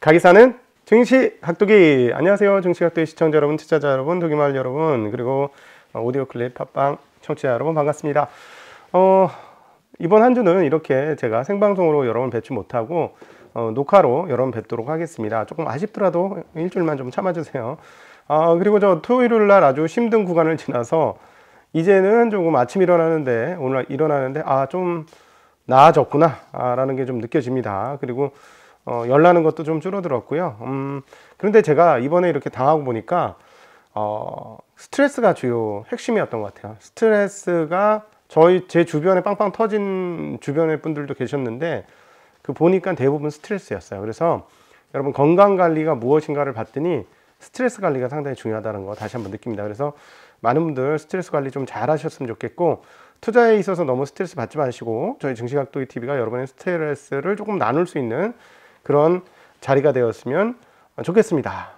가기사는 증시 학도기 안녕하세요 증시 학도기 시청자 여러분 투자자 여러분 독일말 여러분 그리고 어, 오디오 클립 팟빵 청취자 여러분 반갑습니다 어, 이번 한 주는 이렇게 제가 생방송으로 여러분 뵙지 못하고 어, 녹화로 여러분 뵙도록 하겠습니다 조금 아쉽더라도 일주일만 좀 참아주세요 아, 그리고 저 토요일 날 아주 힘든 구간을 지나서 이제는 조금 아침 일어나는데 오늘 일어나는데 아 좀 나아졌구나 아, 라는 게 좀 느껴집니다 그리고 어, 열나는 것도 좀 줄어들었고요. 음, 그런데 제가 이번에 이렇게 당하고 보니까 어, 스트레스가 주요 핵심이었던 것 같아요. 스트레스가 저희 제 주변에 빵빵 터진 주변의 분들도 계셨는데 그 보니까 대부분 스트레스였어요. 그래서 여러분 건강 관리가 무엇인가를 봤더니 스트레스 관리가 상당히 중요하다는 거 다시 한번 느낍니다. 그래서 많은 분들 스트레스 관리 좀 잘 하셨으면 좋겠고 투자에 있어서 너무 스트레스 받지 마시고 저희 증시각도기 TV가 여러분의 스트레스를 조금 나눌 수 있는 그런 자리가 되었으면 좋겠습니다.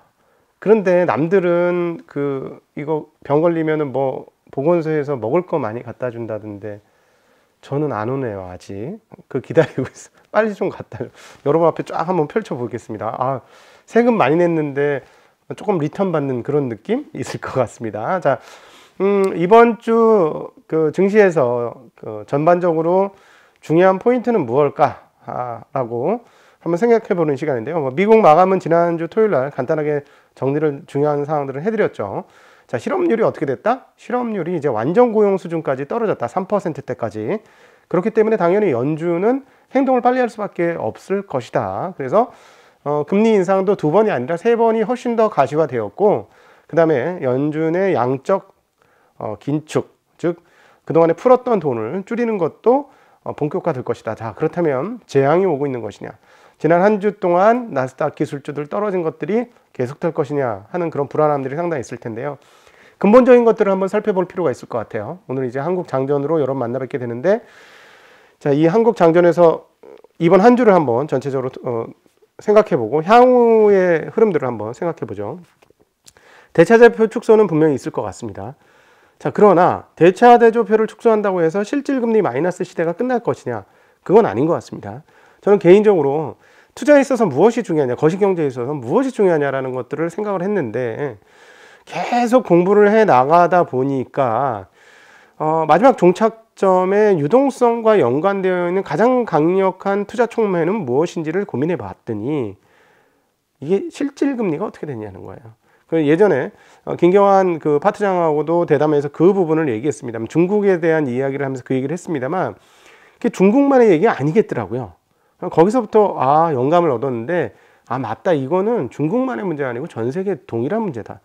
그런데 남들은 그 이거 병걸리면뭐 보건소에서 먹을 거 많이 갖다 준다던데 저는 안 오네요 아직 그 기다리고 있어 빨리 좀 갖다 줘 여러분 앞에 쫙 한번 펼쳐 보겠습니다 아 세금 많이 냈는데 조금 리턴 받는 그런 느낌 있을 것 같습니다 자 음, 이번 주 그 증시에서 그 전반적으로 중요한 포인트는 무엇일까 아, 라고 한번 생각해 보는 시간인데요. 뭐 미국 마감은 지난주 토요일 날 간단하게 정리를 중요한 사항들을 해드렸죠. 자, 실업률이 어떻게 됐다? 실업률이 이제 완전 고용 수준까지 떨어졌다. 3%대까지. 그렇기 때문에 당연히 연준은 행동을 빨리 할 수밖에 없을 것이다. 그래서 어, 금리 인상도 두 번이 아니라 세 번이 훨씬 더 가시화되었고 그 다음에 연준의 양적 어, 긴축 즉 그동안에 풀었던 돈을 줄이는 것도 어, 본격화될 것이다. 자 그렇다면 재앙이 오고 있는 것이냐. 지난 한 주 동안 나스닥 기술주들 떨어진 것들이 계속될 것이냐 하는 그런 불안함들이 상당히 있을 텐데요. 근본적인 것들을 한번 살펴볼 필요가 있을 것 같아요. 오늘 이제 한국 장전으로 여러분 만나 뵙게 되는데 자, 이 한국 장전에서 이번 한 주를 한번 전체적으로 어, 생각해보고 향후의 흐름들을 한번 생각해보죠. 대차대표 축소는 분명히 있을 것 같습니다. 자, 그러나 대차대조표를 축소한다고 해서 실질금리 마이너스 시대가 끝날 것이냐? 그건 아닌 것 같습니다. 저는 개인적으로 투자에 있어서 무엇이 중요하냐, 거시경제에 있어서 무엇이 중요하냐라는 것들을 생각을 했는데 계속 공부를 해 나가다 보니까 어, 마지막 종착점에 유동성과 연관되어 있는 가장 강력한 투자 촉매는 무엇인지를 고민해 봤더니 이게 실질 금리가 어떻게 되냐는 거예요. 그 예전에 어, 김경환 그 파트장하고도 대담에서 그 부분을 얘기했습니다. 중국에 대한 이야기를 하면서 그 얘기를 했습니다만 그게 중국만의 얘기 가 아니겠더라고요. 거기서부터 아 영감을 얻었는데 아 맞다 이거는 중국만의 문제가 아니고 전 세계 동일한 문제다.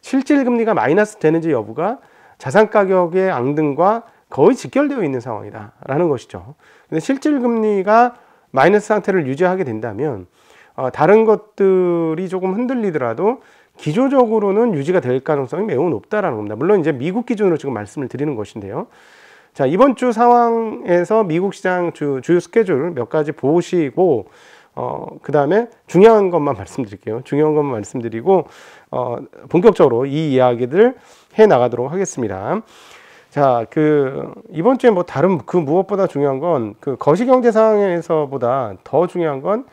실질 금리가 마이너스 되는지 여부가 자산 가격의 앙등과 거의 직결되어 있는 상황이다라는 것이죠. 근데 실질 금리가 마이너스 상태를 유지하게 된다면 어, 다른 것들이 조금 흔들리더라도 기조적으로는 유지가 될 가능성이 매우 높다라는 겁니다. 물론 이제 미국 기준으로 지금 말씀을 드리는 것인데요. 자, 이번 주 상황에서 미국 시장 주, 주요 스케줄 몇 가지 보시고, 어, 그 다음에 중요한 것만 말씀드릴게요. 중요한 것만 말씀드리고, 어, 본격적으로 이 이야기들 해 나가도록 하겠습니다. 자, 그, 이번 주에 뭐 다른 그 무엇보다 중요한 건 그 거시경제 상황에서보다 더 중요한 건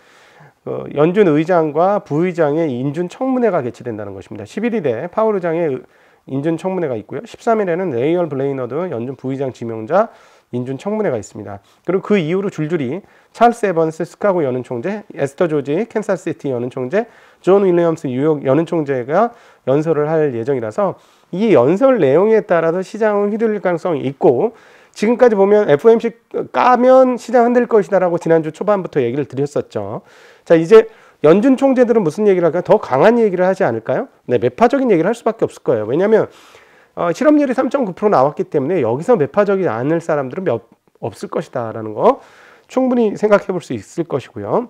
그 연준 의장과 부의장의 인준 청문회가 개최된다는 것입니다. 11일에 파월 의장의 인준 청문회가 있고요. 13일에는 레이얼 블레이너드 연준 부의장 지명자 인준 청문회가 있습니다. 그리고 그 이후로 줄줄이 찰스 에번스 스카고 연은 총재, 에스터 조지 캔사시티 연은 총재, 존 윌리엄스 뉴욕 연은 총재가 연설을 할 예정이라서 이 연설 내용에 따라서 시장은 휘둘릴 가능성이 있고 지금까지 보면 FOMC 까면 시장 흔들 것이다라고 지난주 초반부터 얘기를 드렸었죠. 자 이제 연준 총재들은 무슨 얘기를 할까요? 더 강한 얘기를 하지 않을까요? 네, 매파적인 얘기를 할 수밖에 없을 거예요. 왜냐하면 어, 실업률이 3.9% 나왔기 때문에 여기서 매파적이지 않을 사람들은 몇, 없을 것이다라는 거 충분히 생각해 볼 수 있을 것이고요.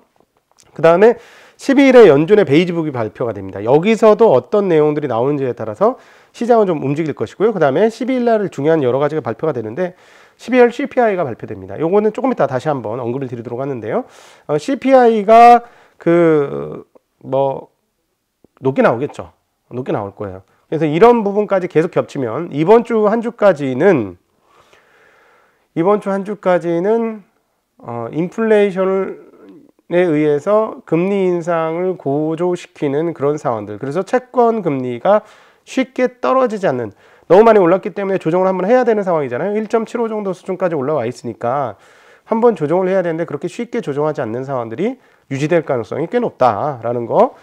그 다음에 12일에 연준의 베이지북이 발표가 됩니다. 여기서도 어떤 내용들이 나오는지에 따라서 시장은 좀 움직일 것이고요. 그 다음에 12일 날 중요한 여러 가지가 발표가 되는데 12월 CPI가 발표됩니다. 요거는 조금 이따 다시 한번 언급을 드리도록 하는데요. 어, CPI가 그뭐 높게 나오겠죠. 높게 나올 거예요. 그래서 이런 부분까지 계속 겹치면 이번 주 한 주까지는 이번 주 한 주까지는 어, 인플레이션에 의해서 금리 인상을 고조시키는 그런 상황들. 그래서 채권 금리가 쉽게 떨어지지 않는 너무 많이 올랐기 때문에 조정을 한번 해야 되는 상황이잖아요. 1.75 정도 수준까지 올라와 있으니까 한번 조정을 해야 되는데 그렇게 쉽게 조정하지 않는 상황들이 유지될 가능성이 꽤 높다라는 거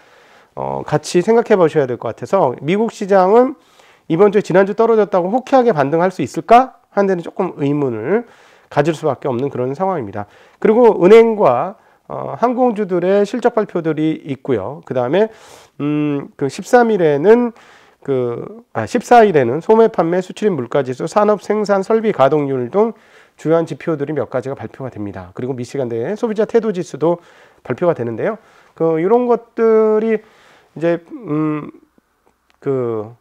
어, 같이 생각해 보셔야 될 것 같아서 미국 시장은 이번 주에 지난주 떨어졌다고 호쾌하게 반등할 수 있을까? 하는 데는 조금 의문을 가질 수밖에 없는 그런 상황입니다. 그리고 은행과 어, 항공주들의 실적 발표들이 있고요. 그다음에 음, 그 13일에는 그 아, 14일에는 소매 판매 수출입 물가지수 산업 생산 설비 가동률 등 주요한 지표들이 몇 가지가 발표가 됩니다. 그리고 미시간대의 소비자 태도 지수도 발표가 되는데요. 그 이런 것들이 이제 음그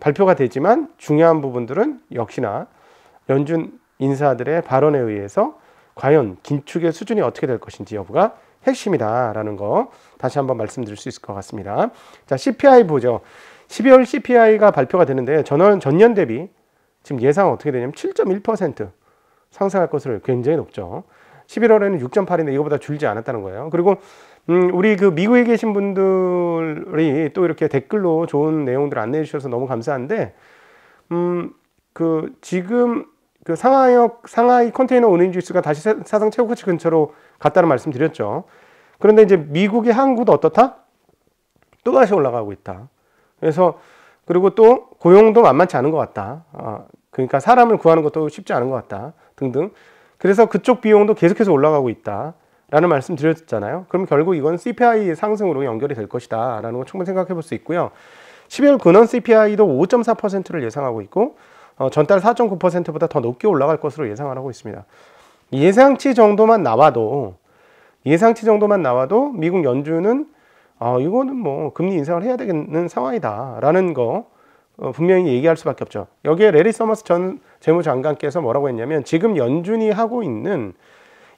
발표가 되지만 중요한 부분들은 역시나 연준 인사들의 발언에 의해서 과연 긴축의 수준이 어떻게 될 것인지 여부가 핵심이다라는 거 다시 한번 말씀드릴 수 있을 것 같습니다. 자, CPI 보죠. 12월 CPI가 발표가 되는데 전월 전년 대비 지금 예상 어떻게 되냐면 7.1% 상승할 것으로 굉장히 높죠. 11월에는 6.8인데 이거보다 줄지 않았다는 거예요. 그리고 음, 우리 그 미국에 계신 분들이 또 이렇게 댓글로 좋은 내용들 안내해 주셔서 너무 감사한데 음, 그 지금 그 상하역 상하이 컨테이너 운임지수가 다시 사상 최고치 근처로 갔다는 말씀드렸죠. 그런데 이제 미국의 항구도 어떻다? 또 다시 올라가고 있다. 그래서 그리고 또 고용도 만만치 않은 것 같다. 아, 그러니까 사람을 구하는 것도 쉽지 않은 것 같다. 등등. 그래서 그쪽 비용도 계속해서 올라가고 있다. 라는 말씀 드렸잖아요. 그럼 결국 이건 CPI 상승으로 연결이 될 것이다. 라는 걸 충분히 생각해 볼 수 있고요. 12월 근원 CPI도 5.4%를 예상하고 있고 어, 전달 4.9%보다 더 높게 올라갈 것으로 예상을 하고 있습니다. 예상치 정도만 나와도 예상치 정도만 나와도 미국 연준은 어, 이거는 뭐 금리 인상을 해야 되는 상황이다 라는 거 어, 분명히 얘기할 수밖에 없죠. 여기에 레리 서머스 전 재무장관께서 뭐라고 했냐면 지금 연준이 하고 있는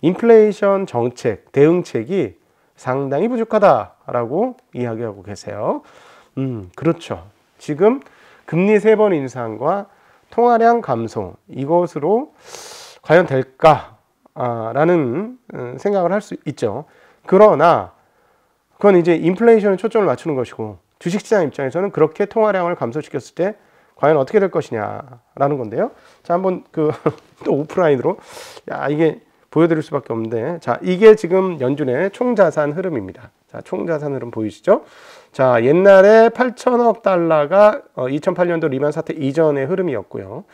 인플레이션 정책, 대응책이 상당히 부족하다라고 이야기하고 계세요. 음, 그렇죠. 지금 금리 세 번 인상과 통화량 감소 이것으로 과연 될까라는 아, 어, 생각을 할 수 있죠. 그러나 그건 이제 인플레이션에 초점을 맞추는 것이고 주식시장 입장에서는 그렇게 통화량을 감소시켰을 때 과연 어떻게 될 것이냐라는 건데요. 자, 한번 그 또 오프라인으로 야 이게 보여드릴 수밖에 없는데 자 이게 지금 연준의 총자산 흐름입니다. 자 총자산 흐름 보이시죠? 자 옛날에 8천억 달러가 어, 2008년도 리만 사태 이전의 흐름이었고요.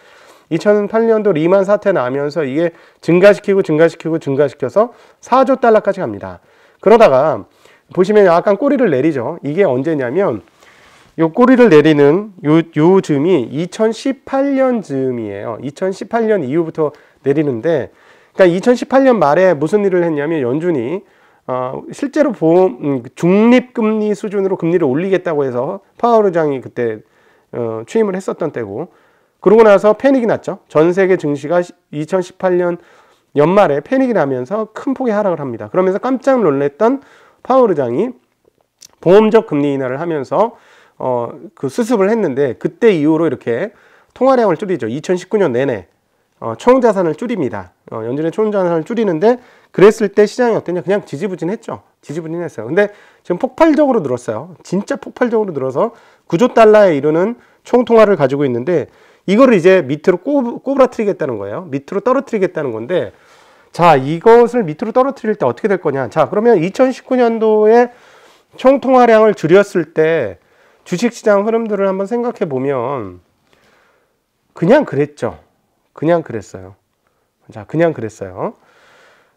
2008년도 리만 사태 나면서 이게 증가시키고 증가시키고 증가시켜서 4조 달러까지 갑니다. 그러다가 보시면 약간 꼬리를 내리죠. 이게 언제냐면 요 꼬리를 내리는 요, 요 즈음이 2018년 즈음이에요. 2018년 이후부터 내리는데 그러니까 2018년 말에 무슨 일을 했냐면 연준이 어, 실제로 보험 음, 중립금리 수준으로 금리를 올리겠다고 해서 파월 의장이 그때 어, 취임을 했었던 때고 그러고 나서 패닉이 났죠. 전 세계 증시가 2018년 연말에 패닉이 나면서 큰 폭의 하락을 합니다. 그러면서 깜짝 놀랐던 파월 의장이 보험적 금리 인하를 하면서 어, 그 수습을 했는데 그때 이후로 이렇게 통화량을 줄이죠. 2019년 내내 어, 총자산을 줄입니다. 어, 연준의 총자산을 줄이는데 그랬을 때 시장이 어땠냐? 그냥 지지부진했죠. 지지부진했어요. 근데 지금 폭발적으로 늘었어요. 진짜 폭발적으로 늘어서 9조 달러에 이르는 총통화를 가지고 있는데 이거를 이제 밑으로 꼬부, 꼬부라뜨리겠다는 거예요. 밑으로 떨어뜨리겠다는 건데 자, 이것을 밑으로 떨어뜨릴 때 어떻게 될 거냐. 자, 그러면 2019년도에 총 통화량을 줄였을 때 주식시장 흐름들을 한번 생각해 보면 그냥 그랬죠. 그냥 그랬어요. 자, 그냥 그랬어요.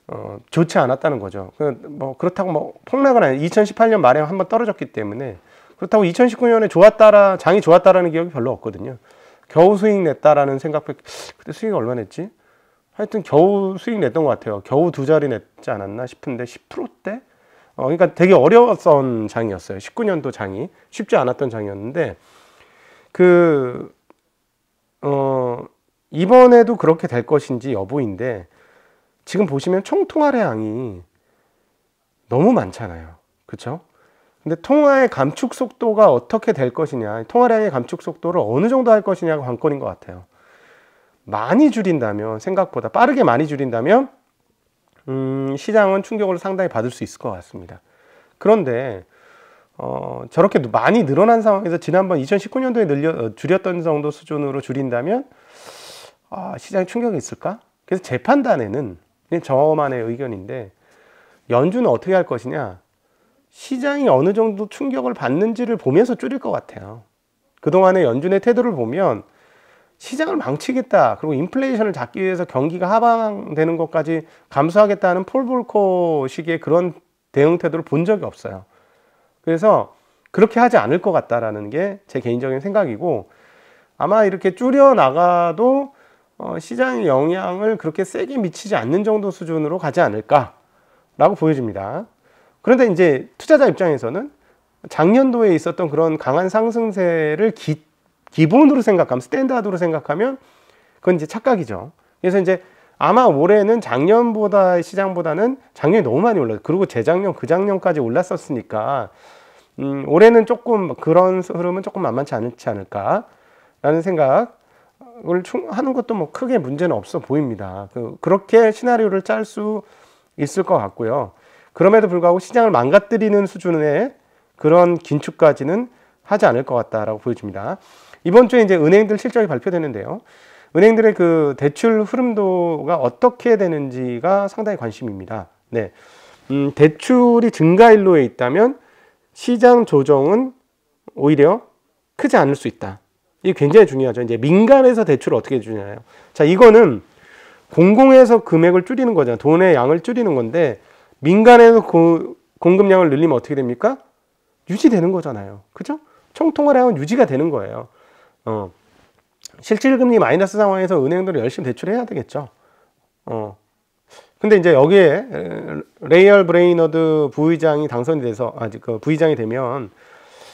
어, 좋지 않았다는 거죠. 그, 뭐 그렇다고 뭐 폭락은 아니 2018년 말에 한번 떨어졌기 때문에 그렇다고 2019년에 좋았다라 장이 좋았다라는 기억이 별로 없거든요. 겨우 수익 냈다라는 생각밖에 그때 수익이 얼마 냈지? 하여튼 겨우 수익 냈던 것 같아요. 겨우 두 자리 냈지 않았나 싶은데 10%대? 어, 그러니까 되게 어려웠던 장이었어요. 19년도 장이 쉽지 않았던 장이었는데 그 어, 이번에도 그렇게 될 것인지 여부인데 지금 보시면 총통화량 양이 너무 많잖아요. 그렇죠? 근데 통화의 감축 속도가 어떻게 될 것이냐, 통화량의 감축 속도를 어느 정도 할 것이냐가 관건인 것 같아요. 많이 줄인다면 생각보다 빠르게 많이 줄인다면 음, 시장은 충격을 상당히 받을 수 있을 것 같습니다. 그런데 어, 저렇게 많이 늘어난 상황에서 지난번 2019년도에 늘려 어, 줄였던 정도 수준으로 줄인다면 아, 시장에 충격이 있을까? 그래서 재 판단에는 저만의 의견인데 연준은 어떻게 할 것이냐? 시장이 어느 정도 충격을 받는지를 보면서 줄일 것 같아요. 그동안의 연준의 태도를 보면 시장을 망치겠다. 그리고 인플레이션을 잡기 위해서 경기가 하방되는 것까지 감수하겠다는 폴볼코기의 그런 대응 태도를 본 적이 없어요. 그래서 그렇게 하지 않을 것 같다라는 게 제 개인적인 생각이고 아마 이렇게 줄여 나가도 어, 시장의 영향을 그렇게 세게 미치지 않는 정도 수준으로 가지 않을까라고 보여집니다. 그런데 이제 투자자 입장에서는 작년도에 있었던 그런 강한 상승세를 기 기본으로 생각하면 스탠다드로 생각하면 그건 이제 착각이죠. 그래서 이제 아마 올해는 작년보다 시장보다는 작년이 너무 많이 올랐어요. 그리고 재작년, 그작년까지 올랐었으니까 음, 올해는 조금 그런 흐름은 조금 만만치 않지 않을까라는 생각을 하는 것도 뭐 크게 문제는 없어 보입니다. 그, 그렇게 시나리오를 짤 수 있을 것 같고요. 그럼에도 불구하고 시장을 망가뜨리는 수준의 그런 긴축까지는 하지 않을 것 같다라고 보여집니다. 이번 주에 이제 은행들 실적이 발표되는데요. 은행들의 그 대출 흐름도가 어떻게 되는지가 상당히 관심입니다. 네. 음, 대출이 증가일로에 있다면 시장 조정은 오히려 크지 않을 수 있다. 이게 굉장히 중요하죠. 이제 민간에서 대출을 어떻게 주냐요. 자, 이거는 공공에서 금액을 줄이는 거잖아요. 돈의 양을 줄이는 건데 민간에서 고, 공급량을 늘리면 어떻게 됩니까? 유지되는 거잖아요. 그죠? 총통을 하면 유지가 되는 거예요. 어, 실질금리 마이너스 상황에서 은행들은 열심히 대출해야 되겠죠. 어. 근데 이제 여기에 레이얼 브레이너드 부의장이 당선이 돼서 아직 그 부의장이 되면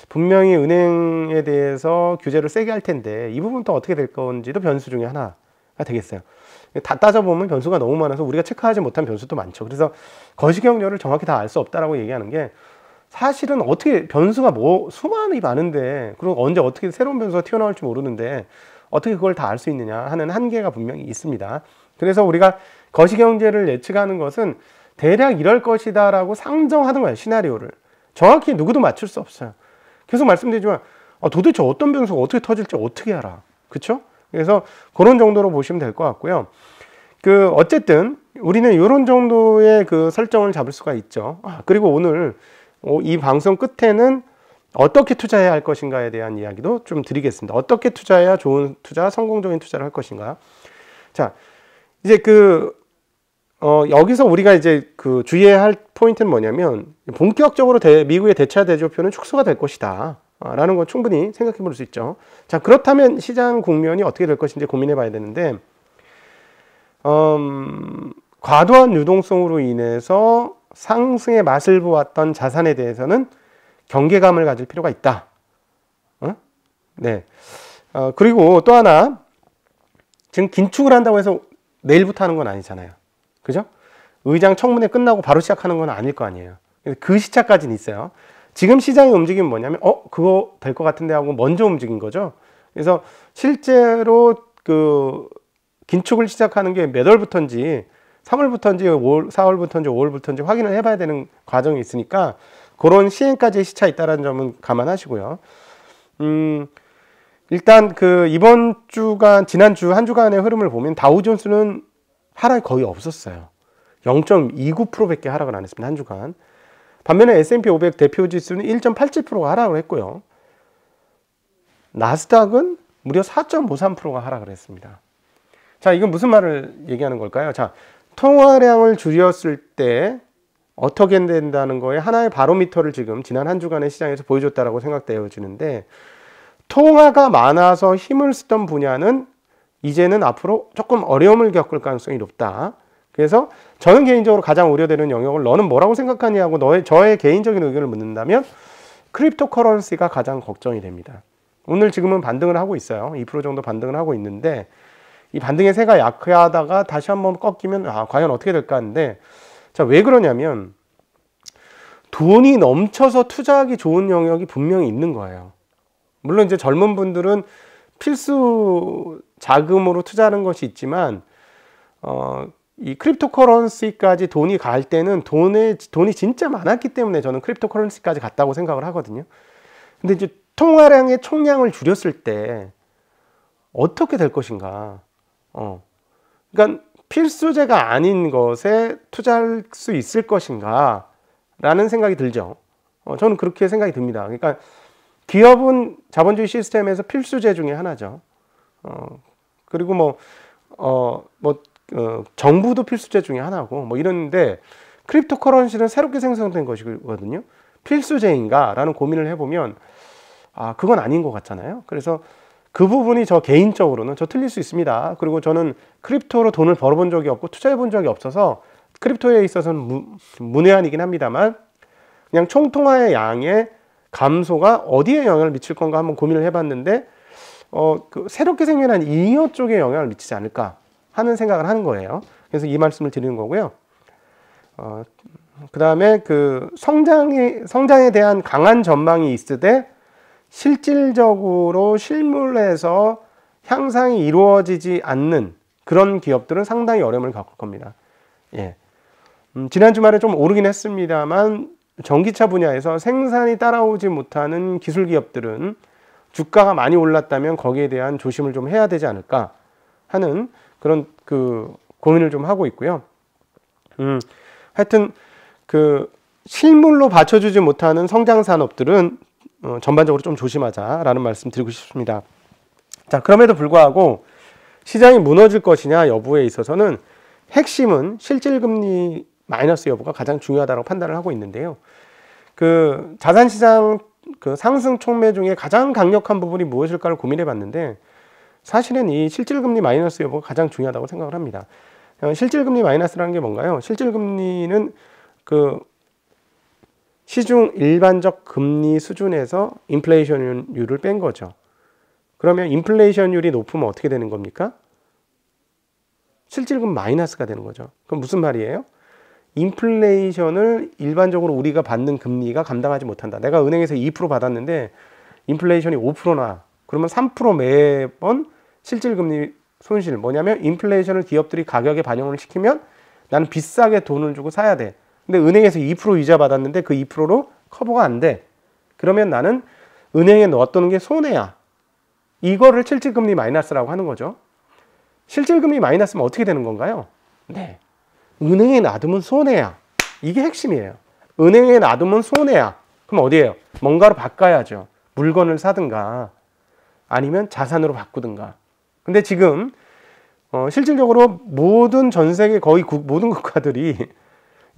분명히 은행에 대해서 규제를 세게 할 텐데 이 부분 또 어떻게 될 건지도 변수 중에 하나가 되겠어요. 다 따져보면 변수가 너무 많아서 우리가 체크하지 못한 변수도 많죠. 그래서 거시경료를 정확히 다 알 수 없다라고 얘기하는 게 사실은 어떻게 변수가 뭐 수많이 많은데 그리고 언제 어떻게 새로운 변수가 튀어나올지 모르는데 어떻게 그걸 다 알 수 있느냐 하는 한계가 분명히 있습니다. 그래서 우리가 거시경제를 예측하는 것은 대략 이럴 것이다 라고 상정하는 거예요. 시나리오를. 정확히 누구도 맞출 수 없어요. 계속 말씀드리지만 아, 도대체 어떤 변수가 어떻게 터질지 어떻게 알아. 그렇죠? 그래서 그런 정도로 보시면 될 것 같고요. 그 어쨌든 우리는 이런 정도의 그 설정을 잡을 수가 있죠. 아, 그리고 오늘 어, 이 방송 끝에는 어떻게 투자해야 할 것인가에 대한 이야기도 좀 드리겠습니다. 어떻게 투자해야 좋은 투자, 성공적인 투자를 할 것인가. 자, 이제 그, 어, 여기서 우리가 이제 그 주의해야 할 포인트는 뭐냐면, 본격적으로 대, 미국의 대차 대조표는 축소가 될 것이다. 라는 건 충분히 생각해 볼 수 있죠. 자, 그렇다면 시장 국면이 어떻게 될 것인지 고민해 봐야 되는데, 음, 과도한 유동성으로 인해서 상승의 맛을 보았던 자산에 대해서는 경계감을 가질 필요가 있다. 어? 네. 어, 그리고 또 하나, 지금 긴축을 한다고 해서 내일부터 하는 건 아니잖아요. 그죠? 의장 청문회 끝나고 바로 시작하는 건 아닐 거 아니에요. 그 시차까지는 있어요. 지금 시장의 움직임은 뭐냐면, 어, 그거 될 것 같은데 하고 먼저 움직인 거죠. 그래서 실제로 그 긴축을 시작하는 게 몇 월부터인지 3월부터인지 5월, 4월부터인지 5월부터인지 확인을 해봐야 되는 과정이 있으니까 그런 시행까지 의 시차 있다라는 점은 감안하시고요. 음, 일단 그 이번 주간 지난주 한 주간의 흐름을 보면 다우존스는 하락이 거의 없었어요. 0.29%밖에 하락을 안 했습니다. 한 주간. 반면에 S&P 500 대표 지수는 1.87%가 하락을 했고요. 나스닥은 무려 4.53%가 하락을 했습니다. 자, 이건 무슨 말을 얘기하는 걸까요? 자, 통화량을 줄였을 때 어떻게 된다는 거에 하나의 바로미터를 지금 지난 한 주간의 시장에서 보여줬다라고 생각되어지는데 통화가 많아서 힘을 쓰던 분야는 이제는 앞으로 조금 어려움을 겪을 가능성이 높다. 그래서 저는 개인적으로 가장 우려되는 영역을 너는 뭐라고 생각하냐고 너의 저의 개인적인 의견을 묻는다면 크립토 커런시가 가장 걱정이 됩니다. 오늘 지금은 반등을 하고 있어요. 2% 정도 반등을 하고 있는데 이 반등의 세가 약하다가 다시 한번 꺾이면 아 과연 어떻게 될까 하는데 자 왜 그러냐면 돈이 넘쳐서 투자하기 좋은 영역이 분명히 있는 거예요. 물론 이제 젊은 분들은 필수 자금으로 투자하는 것이 있지만 어, 이 크립토커런시까지 돈이 갈 때는 돈에 돈이 진짜 많았기 때문에 저는 크립토커런시까지 갔다고 생각을 하거든요. 근데 이제 통화량의 총량을 줄였을 때 어떻게 될 것인가? 어. 그러니까 필수제가 아닌 것에 투자할 수 있을 것인가 라는 생각이 들죠. 어, 저는 그렇게 생각이 듭니다. 그러니까 기업은 자본주의 시스템에서 필수제 중에 하나죠. 어, 그리고 뭐, 어, 뭐, 어, 정부도 필수제 중에 하나고 뭐 이런데 크립토 커런시는 새롭게 생성된 것이거든요. 필수제인가? 라는 고민을 해보면 아, 그건 아닌 것 같잖아요. 그래서 그 부분이 저 개인적으로는 저 틀릴 수 있습니다. 그리고 저는 크립토로 돈을 벌어본 적이 없고 투자해본 적이 없어서 크립토에 있어서는 무, 문외한이긴 합니다만 그냥 총통화의 양의 감소가 어디에 영향을 미칠 건가 한번 고민을 해봤는데 어, 그 새롭게 생겨난 잉여 쪽에 영향을 미치지 않을까 하는 생각을 하는 거예요. 그래서 이 말씀을 드리는 거고요. 어, 그 다음에 그 성장에, 성장에 대한 강한 전망이 있으되 실질적으로 실물에서 향상이 이루어지지 않는 그런 기업들은 상당히 어려움을 겪을 겁니다. 예. 음, 지난 주말에 좀 오르긴 했습니다만 전기차 분야에서 생산이 따라오지 못하는 기술 기업들은 주가가 많이 올랐다면 거기에 대한 조심을 좀 해야 되지 않을까 하는 그런 그 고민을 좀 하고 있고요. 음, 하여튼 그 실물로 받쳐주지 못하는 성장 산업들은 어, 전반적으로 좀 조심하자라는 말씀 드리고 싶습니다. 자, 그럼에도 불구하고 시장이 무너질 것이냐 여부에 있어서는 핵심은 실질금리 마이너스 여부가 가장 중요하다고 판단을 하고 있는데요. 그 자산시장 그 상승 촉매 중에 가장 강력한 부분이 무엇일까를 고민해 봤는데 사실은 이 실질금리 마이너스 여부가 가장 중요하다고 생각을 합니다. 실질금리 마이너스라는 게 뭔가요? 실질금리는 그 시중 일반적 금리 수준에서 인플레이션율을 뺀 거죠. 그러면 인플레이션율이 높으면 어떻게 되는 겁니까? 실질금 마이너스가 되는 거죠. 그럼 무슨 말이에요? 인플레이션을 일반적으로 우리가 받는 금리가 감당하지 못한다. 내가 은행에서 2% 받았는데 인플레이션이 5%나 그러면 3% 매번 실질금리 손실 뭐냐면 인플레이션을 기업들이 가격에 반영을 시키면 나는 비싸게 돈을 주고 사야 돼. 근데 은행에서 2% 이자 받았는데 그 2%로 커버가 안 돼. 그러면 나는 은행에 넣었던 게 손해야. 이거를 실질금리 마이너스라고 하는 거죠. 실질금리 마이너스면 어떻게 되는 건가요? 네. 은행에 놔두면 손해야. 이게 핵심이에요. 은행에 놔두면 손해야. 그럼 어디에요? 뭔가로 바꿔야죠. 물건을 사든가 아니면 자산으로 바꾸든가. 근데 지금 어, 실질적으로 모든 전 세계 거의 국, 모든 국가들이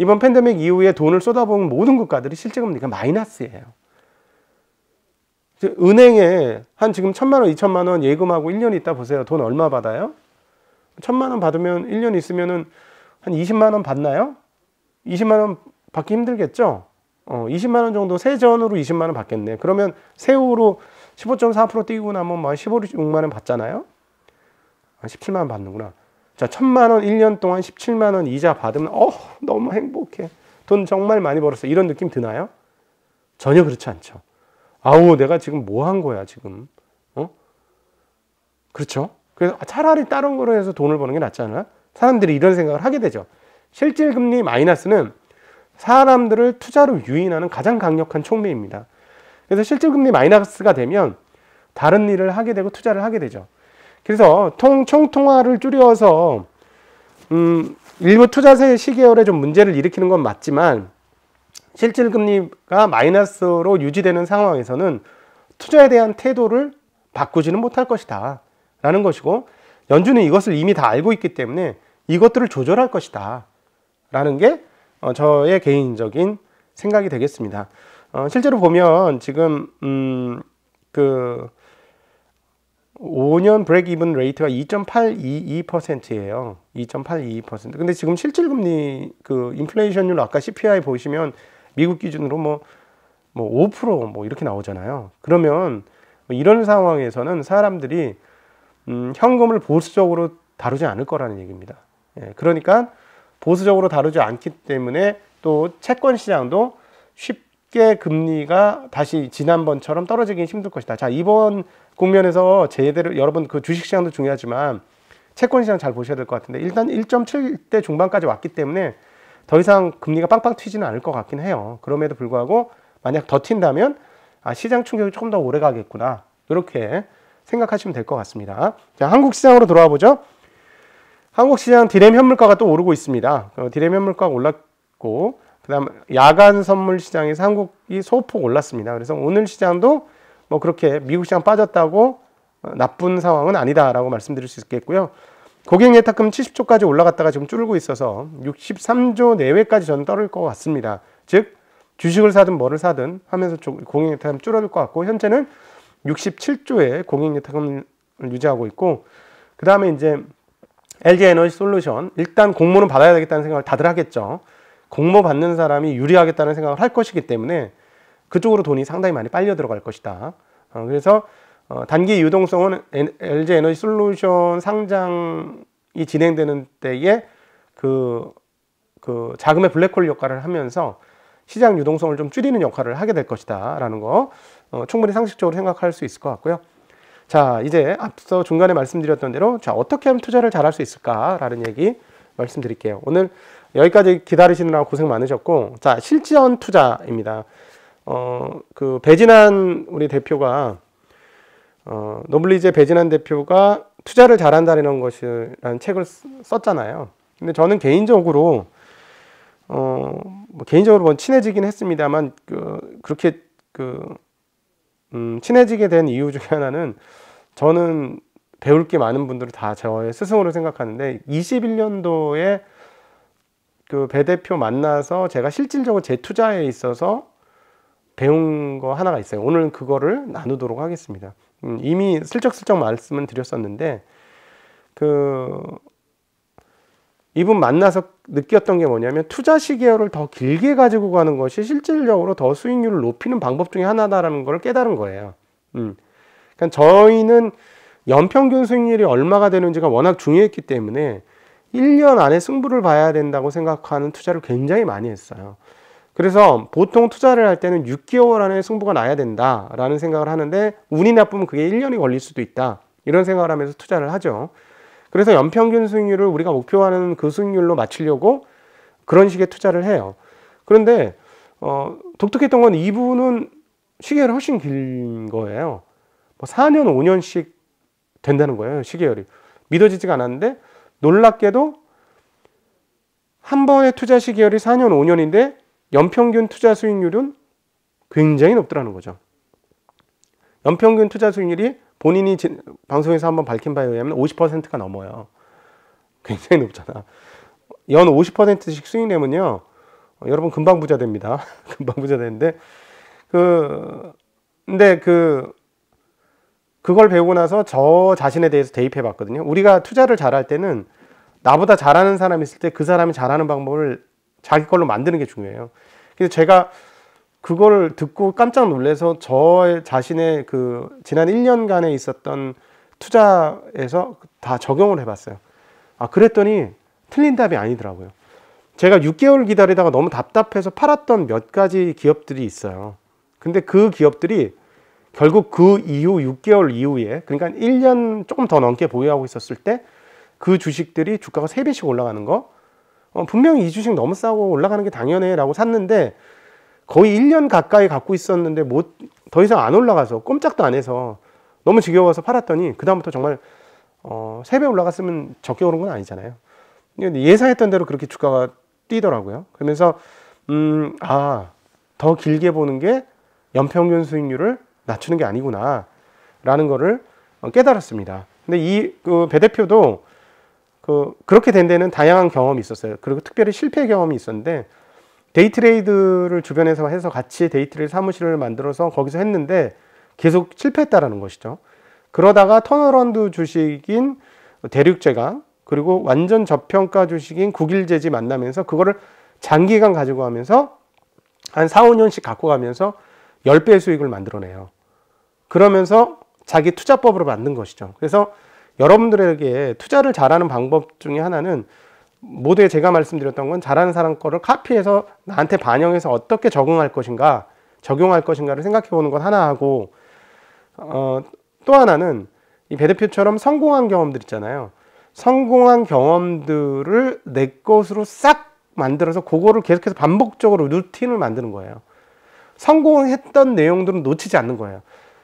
이번 팬데믹 이후에 돈을 쏟아부은 모든 국가들이 실제 금리가 마이너스예요. 은행에 한 지금 천만 원, 이천만 원 예금하고 1년 있다 보세요. 돈 얼마 받아요? 천만 원 받으면 1년 있으면은 한 20만 원 받나요? 20만 원 받기 힘들겠죠? 어, 20만 원 정도 세전으로 20만 원 받겠네. 그러면 세후로 15.4% 뛰고 나면 뭐 15, 6만 원 받잖아요? 17만 아, 원 받는구나. 자, 천만 원 1년 동안 17만 원 이자 받으면 어, 너무 행복해. 돈 정말 많이 벌었어. 이런 느낌 드나요? 전혀 그렇지 않죠. 아우, 내가 지금 뭐 한 거야, 지금. 어? 그렇죠? 그래서 차라리 다른 거로 해서 돈을 버는 게 낫지 않아? 사람들이 이런 생각을 하게 되죠. 실질 금리 마이너스는 사람들을 투자로 유인하는 가장 강력한 촉매입니다. 그래서 실질 금리 마이너스가 되면 다른 일을 하게 되고 투자를 하게 되죠. 그래서 통, 총통화를 줄여서 음, 일부 투자세 시계열에 좀 문제를 일으키는 건 맞지만 실질금리가 마이너스로 유지되는 상황에서는 투자에 대한 태도를 바꾸지는 못할 것이다 라는 것이고 연준은 이것을 이미 다 알고 있기 때문에 이것들을 조절할 것이다 라는 게 어, 저의 개인적인 생각이 되겠습니다 어, 실제로 보면 지금 음, 그 5년 브레 이븐 크 레이트가 2.822%예요. 2.822%. 근데 지금 실질 금리 그 인플레이션율 아까 CPI 보시면 미국 기준으로 뭐뭐 5%뭐 뭐 이렇게 나오잖아요. 그러면 뭐 이런 상황에서는 사람들이 음, 현금을 보수적으로 다루지 않을 거라는 얘기입니다. 예, 그러니까 보수적으로 다루지 않기 때문에 또 채권 시장도 쉽 쉽게 금리가 다시 지난번처럼 떨어지긴 힘들 것이다. 자, 이번 국면에서 제대로 여러분 그 주식 시장도 중요하지만 채권 시장 잘 보셔야 될 것 같은데 일단 1.7대 중반까지 왔기 때문에 더 이상 금리가 빵빵 튀지는 않을 것 같긴 해요. 그럼에도 불구하고 만약 더 튄다면 아, 시장 충격이 조금 더 오래 가겠구나. 이렇게 생각하시면 될 것 같습니다. 자, 한국 시장으로 돌아와 보죠. 한국 시장 디램 현물가가 또 오르고 있습니다. 어, 디램 현물가가 올랐고 그다음 야간 선물 시장에서 한국이 소폭 올랐습니다. 그래서 오늘 시장도 뭐 그렇게 미국 시장 빠졌다고 나쁜 상황은 아니다라고 말씀드릴 수 있겠고요. 고객 예탁금 70조까지 올라갔다가 지금 줄고 있어서 63조 내외까지 저는 떨질것 같습니다. 즉 주식을 사든 뭐를 사든 하면서 공익 예탁금 줄어들 것 같고 현재는 67조의 공익 예탁금을 유지하고 있고 그 다음에 이제 LG 에너지 솔루션 일단 공모는 받아야 되겠다는 생각을 다들 하겠죠. 공모 받는 사람이 유리하겠다는 생각을 할 것이기 때문에 그쪽으로 돈이 상당히 많이 빨려 들어갈 것이다. 어, 그래서 어, 단기 유동성은 LG 에너지 솔루션 상장이 진행되는 때에 그, 그 자금의 블랙홀 역할을 하면서 시장 유동성을 좀 줄이는 역할을 하게 될 것이다 라는 거 어, 충분히 상식적으로 생각할 수 있을 것 같고요. 자 이제 앞서 중간에 말씀드렸던 대로 자 어떻게 하면 투자를 잘할 수 있을까라는 얘기 말씀드릴게요. 오늘 여기까지 기다리시느라 고생 많으셨고 자 실전 투자입니다. 어그 배진한 우리 대표가 어 노블리제 배진한 대표가 투자를 잘한다는 것이라는 책을 썼잖아요. 근데 저는 개인적으로 어뭐 개인적으로 뭐 친해지긴 했습니다만 그 그렇게 그 음, 친해지게 된 이유 중에 하나는 저는 배울 게 많은 분들을 다 저의 스승으로 생각하는데 21년도에 그배 대표 만나서 제가 실질적으로 제 투자에 있어서 배운 거 하나가 있어요. 오늘 그거를 나누도록 하겠습니다. 음, 이미 슬쩍슬쩍 말씀은 드렸었는데 그 이분 만나서 느꼈던 게 뭐냐면 투자 시계열을 더 길게 가지고 가는 것이 실질적으로 더 수익률을 높이는 방법 중에 하나다라는 걸 깨달은 거예요. 음. 그러니까 저희는 연평균 수익률이 얼마가 되는지가 워낙 중요했기 때문에 1년 안에 승부를 봐야 된다고 생각하는 투자를 굉장히 많이 했어요. 그래서 보통 투자를 할 때는 6개월 안에 승부가 나야 된다라는 생각을 하는데 운이 나쁘면 그게 1년이 걸릴 수도 있다. 이런 생각을 하면서 투자를 하죠. 그래서 연평균 수익률을 우리가 목표하는 그 수익률로 맞추려고 그런 식의 투자를 해요. 그런데 어, 독특했던 건 이분은 시계를 훨씬 긴 거예요. 뭐 4년, 5년씩 된다는 거예요. 시계열이. 믿어지지가 않았는데 놀랍게도 한 번의 투자 시기열이 4년, 5년인데 연평균 투자 수익률은 굉장히 높더라는 거죠. 연평균 투자 수익률이 본인이 방송에서 한번 밝힌 바에 의하면 50%가 넘어요. 굉장히 높잖아. 연 50%씩 수익 내면요. 여러분 금방 부자 됩니다. 금방 부자 되는데 그 근데 그 그걸 배우고 나서 저 자신에 대해서 대입해 봤거든요. 우리가 투자를 잘할 때는 나보다 잘하는 사람이 있을 때 그 사람이 잘하는 방법을 자기 걸로 만드는 게 중요해요. 그래서 제가 그걸 듣고 깜짝 놀래서 저 자신의 그 지난 1년간에 있었던 투자에서 다 적용을 해봤어요. 아, 그랬더니 틀린 답이 아니더라고요. 제가 6개월 기다리다가 너무 답답해서 팔았던 몇 가지 기업들이 있어요. 근데 그 기업들이 결국 그 이후 6개월 이후에 그러니까 1년 조금 더 넘게 보유하고 있었을 때 그 주식들이 주가가 3배씩 올라가는 거 어, 분명히 이 주식 너무 싸고 올라가는 게 당연해 라고 샀는데 거의 1년 가까이 갖고 있었는데 못 더 이상 안 올라가서 꼼짝도 안 해서 너무 지겨워서 팔았더니 그다음부터 정말 어, 3배 올라갔으면 적게 오른 건 아니잖아요. 예상했던 대로 그렇게 주가가 뛰더라고요. 그러면서 음, 아, 더 길게 보는 게 연평균 수익률을 낮추는 게 아니구나 라는 거를 깨달았습니다. 근데 이배 그 대표도 그 그렇게 된 데는 다양한 경험이 있었어요. 그리고 특별히 실패 경험이 있었는데 데이트레이드를 주변에서 해서 같이 데이트를 사무실을 만들어서 거기서 했는데 계속 실패했다라는 것이죠. 그러다가 턴어런드 주식인 대륙제가 그리고 완전 저평가 주식인 국일제지 만나면서 그거를 장기간 가지고 가면서 한 4, 5년씩 갖고 가면서 10배의 수익을 만들어내요. 그러면서 자기 투자법으로 만든 것이죠. 그래서 여러분들에게 투자를 잘하는 방법 중에 하나는 모두에 제가 말씀드렸던 건 잘하는 사람 거를 카피해서 나한테 반영해서 어떻게 적응할 것인가, 적용할 것인가를 생각해 보는 것 하나하고, 어, 또 하나는 이배 대표처럼 성공한 경험들 있잖아요. 성공한 경험들을 내 것으로 싹 만들어서 그거를 계속해서 반복적으로 루틴을 만드는 거예요. 성공했던 내용들은 놓치지 않는 거예요.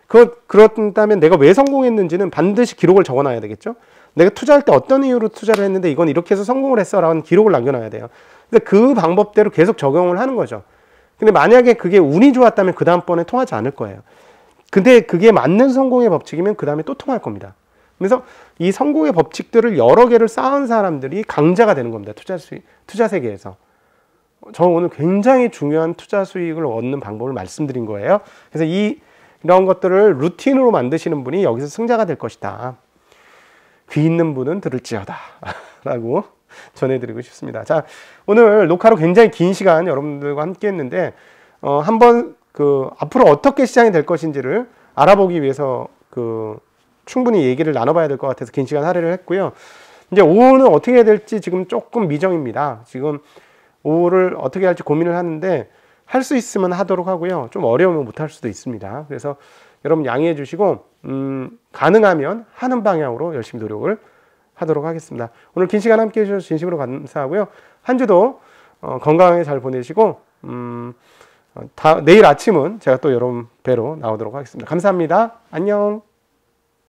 그 그렇다면 내가 왜 성공했는지는 반드시 기록을 적어놔야 되겠죠. 내가 투자할 때 어떤 이유로 투자를 했는데 이건 이렇게 해서 성공을 했어라는 기록을 남겨놔야 돼요. 근데 그 방법대로 계속 적용을 하는 거죠. 근데 만약에 그게 운이 좋았다면 그 다음번에 통하지 않을 거예요. 근데 그게 맞는 성공의 법칙이면 그 다음에 또 통할 겁니다. 그래서 이 성공의 법칙들을 여러 개를 쌓은 사람들이 강자가 되는 겁니다. 투자 수익, 투자 세계에서. 어, 저 오늘 굉장히 중요한 투자 수익을 얻는 방법을 말씀드린 거예요. 그래서 이 이런 것들을 루틴으로 만드시는 분이 여기서 승자가 될 것이다. 귀 있는 분은 들을지어다. 라고 전해드리고 싶습니다. 자, 오늘 녹화로 굉장히 긴 시간 여러분들과 함께 했는데, 어, 한번 그 앞으로 어떻게 시장이 될 것인지를 알아보기 위해서 그 충분히 얘기를 나눠봐야 될 것 같아서 긴 시간 할애를 했고요. 이제 오후는 어떻게 해야 될지 지금 조금 미정입니다. 지금 오후를 어떻게 할지 고민을 하는데, 할수 있으면 하도록 하고요. 좀 어려우면 못할 수도 있습니다. 그래서 여러분 양해해 주시고 음, 가능하면 하는 방향으로 열심히 노력을 하도록 하겠습니다. 오늘 긴 시간 함께 해주셔서 진심으로 감사하고요. 한 주도 어, 건강하게 잘 보내시고 음, 어, 다, 내일 아침은 제가 또 여러분 배로 나오도록 하겠습니다. 감사합니다. 안녕.